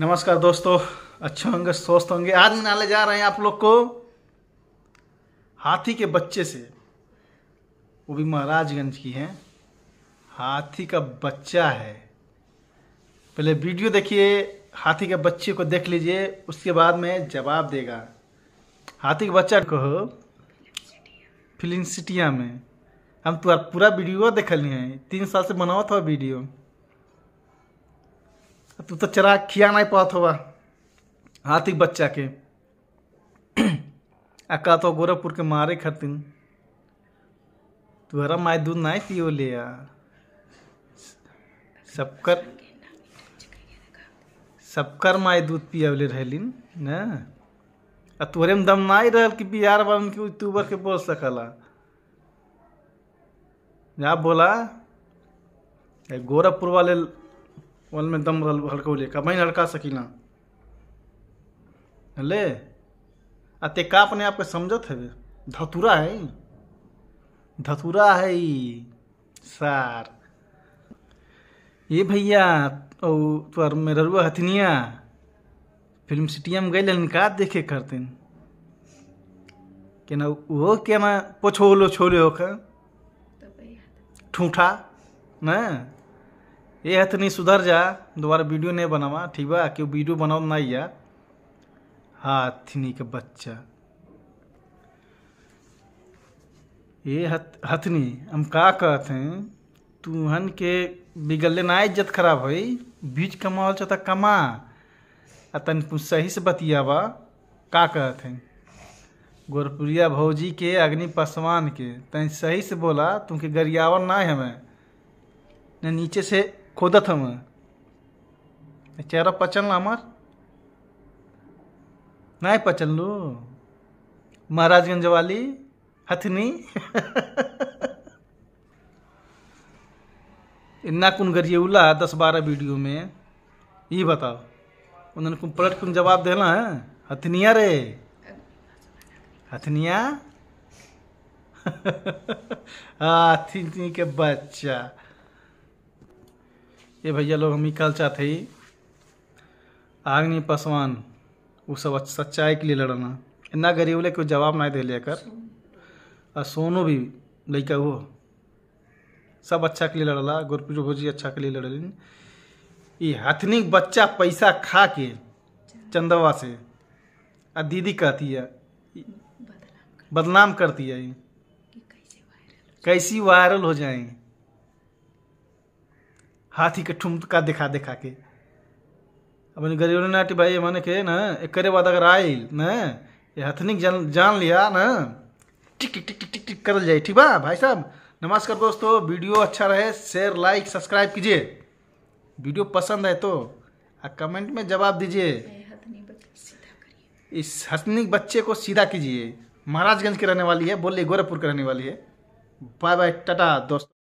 नमस्कार दोस्तों अच्छे होंगे स्वस्थ होंगे आज मिलाने जा रहे हैं आप लोग को हाथी के बच्चे से वो भी महाराजगंज की हैं हाथी का बच्चा है पहले वीडियो देखिए हाथी के बच्चे को देख लीजिए उसके बाद में जवाब देगा हाथी के बच्चा कहो फिलिंग सिटिया में हम तुम्हारा तो पूरा वीडियो लिए हैं तीन साल से बनावा था वीडियो तू तो चरा खिया नहीं पात हो हाथी बच्चा के आ तो गोरखपुर के मारे खातिन तुहरा माय दूध नहीं पियो ले सबकर सबकर माय दूध पियावले रहलिन न आ में दम नहीं रहल कि बिहार वालन के यूट्यूबर के बोल सकला जा बोला गोरखपुर वाले वल में दम हड़कौले का मैं हड़का सकीना ले अते का अपने आपके समझत है धतुरा है धतुरा है सार ये भैया ओ तुअर मेररुआ हथनिया फिल्म सिटी में गए का देखे करते के ना वो क्या मैं पोछोलो छोड़े होकर ठूठा ना ये हथनी तो सुधर जा दोबारा वीडियो नहीं बनावा ठीक बा क्यों वीडियो बनाओ ना या हाथनी के बच्चा ये हथ हथनी हम का कहते हैं तुहन के बिगड़ले ना इज्जत खराब है बीज कमावल चाहता कमा आ तन सही से बतियाबा का कहते हैं गोरपुरिया भौजी के अग्नि पसवान के तन सही से बोला तुमके गरियावर ना है हमें नीचे से खोदा था मैं चेहरा पचल हमार नहीं पचलू महाराजगंज वाली हथनी इन्ना कुन करिए उला दस बारह वीडियो में ये बताओ उन्होंने कुन पलट कुन जवाब देना है हथनिया रे हथनिया हाथी के बच्चा ये भैया लोग हम कल चाहते ही आग्नि पसवान वो सब सच्चाई के लिए लड़ना इतना गरीब ले कोई जवाब ना दे लेकर और सोनू भी लड़का वो सब अच्छा के लिए लड़ला गुरप्रीत भोजी अच्छा के लिए लड़ल ये हथनी बच्चा पैसा खा के चंदवा से आ दीदी कहती है बदनाम करती है कैसी वायरल हो जाएंगे हाथी के ठुमका दिखा दिखा के अपन गरीब नाटी भाई मन के न एक बाद अगर आई न ये हथनिक जान जान लिया न टिक टिक टिक टिक टिक टिक जाए ठीक बा भाई साहब नमस्कार दोस्तों वीडियो अच्छा रहे शेयर लाइक सब्सक्राइब कीजिए वीडियो पसंद है तो आ कमेंट में जवाब दीजिए इस हथनिक बच्चे को सीधा कीजिए महाराजगंज की रहने वाली है बोलिए गोरखपुर की रहने वाली है बाय बाय टाटा दोस्तों